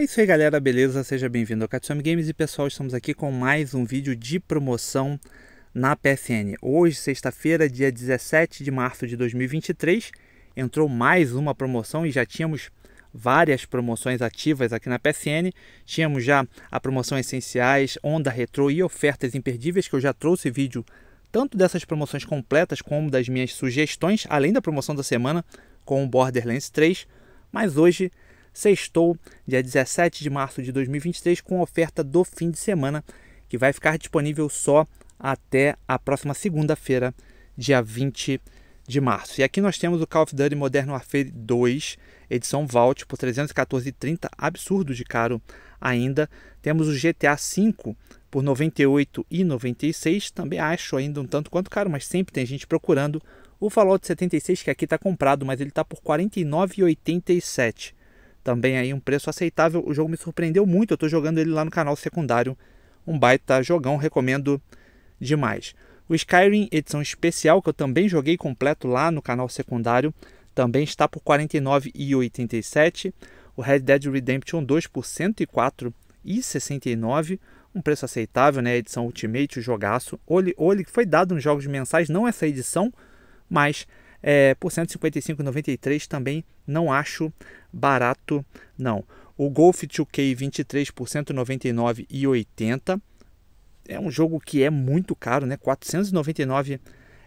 É isso aí galera, beleza? Seja bem-vindo ao Katsumi Games e pessoal, estamos aqui com mais um vídeo de promoção na PSN. Hoje, sexta-feira, dia 17 de março de 2023, entrou mais uma promoção e já tínhamos várias promoções ativas aqui na PSN. Tínhamos já a promoção Essenciais, Onda Retro e Ofertas Imperdíveis, que eu já trouxe vídeo tanto dessas promoções completas como das minhas sugestões, além da promoção da semana com o Borderlands 3. Mas hoje sextou, dia 17 de março de 2023, com oferta do fim de semana, que vai ficar disponível só até a próxima segunda-feira, dia 20 de março. E aqui nós temos o Call of Duty Modern Warfare 2, edição Vault, por 314,30, absurdo de caro ainda. Temos o GTA V por 98 e também acho ainda um tanto quanto caro, mas sempre tem gente procurando. O Fallout 76, que aqui está comprado, mas ele está por 49,87 também aí um preço aceitável. O jogo me surpreendeu muito, eu estou jogando ele lá no canal secundário. Um baita jogão, recomendo demais. O Skyrim edição especial, que eu também joguei completo lá no canal secundário, também está por R$ 49,87. O Red Dead Redemption 2 por R$ 104,69, um preço aceitável, né? edição Ultimate, o jogaço. olhe olhe que foi dado nos jogos mensais, não essa edição, mas é, por 155,93 também não acho barato, não. O Golf 2K 23 por 199,80 é um jogo que é muito caro, né? 499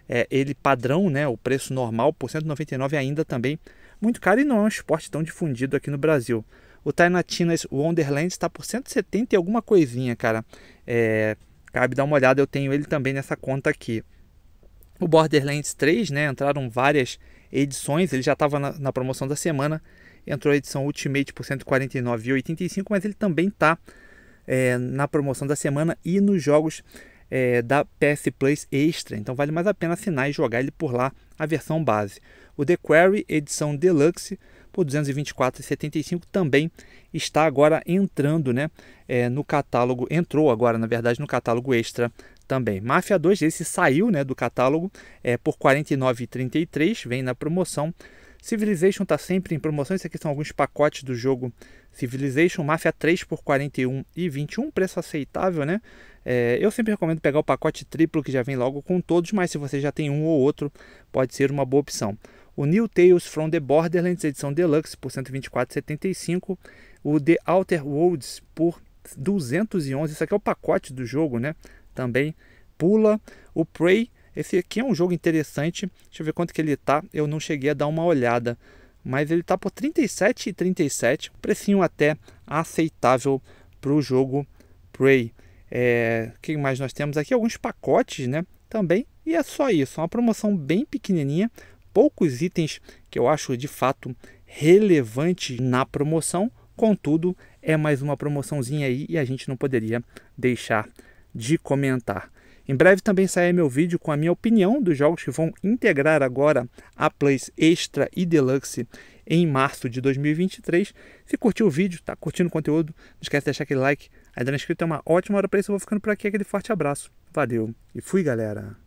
é ele padrão, né? O preço normal por 199 ainda também muito caro e não é um esporte tão difundido aqui no Brasil. O Tainatinas Wonderland está por 170 e alguma coisinha, cara. É, cabe dar uma olhada, eu tenho ele também nessa conta aqui. O Borderlands 3, né? Entraram várias edições, ele já estava na, na, promoção da semana, entrou a edição Ultimate por R$ 149,85, mas ele também está é, na promoção da semana e nos jogos é, da PS Plus Extra, então vale mais a pena assinar e jogar ele por lá, a versão base. O The Query, edição Deluxe, por 224,75 também está agora entrando né, é, no catálogo, entrou agora na verdade no catálogo extra também. Máfia 2, esse saiu né, do catálogo é, por R$ 49,33, vem na promoção. Civilization está sempre em promoção, isso aqui são alguns pacotes do jogo Civilization. Máfia 3 por R$ 41,21, preço aceitável, né? É, eu sempre recomendo pegar o pacote triplo que já vem logo com todos, mas se você já tem um ou outro, pode ser uma boa opção. O New Tales from the Borderlands, edição deluxe, por 124,75. O The Outer Worlds por 211. Isso aqui é o pacote do jogo, né? também pula. O Prey, esse aqui é um jogo interessante. Deixa eu ver quanto que ele tá. Eu não cheguei a dar uma olhada, mas ele tá por R$ e precinho até aceitável para o jogo Prey. É, que mais nós temos aqui alguns pacotes, né? Também e é só isso, é uma promoção bem pequenininha, poucos itens que eu acho de fato relevante na promoção. Contudo, é mais uma promoçãozinha aí e a gente não poderia deixar de comentar. Em breve também sai meu vídeo com a minha opinião dos jogos que vão integrar agora a Plays Extra e Deluxe em março de 2023. Se curtiu o vídeo, tá curtindo o conteúdo, não esquece de deixar aquele like. Ainda não é inscrito, é uma ótima hora para isso. Eu vou ficando por aqui, aquele forte abraço. Valeu e fui, galera!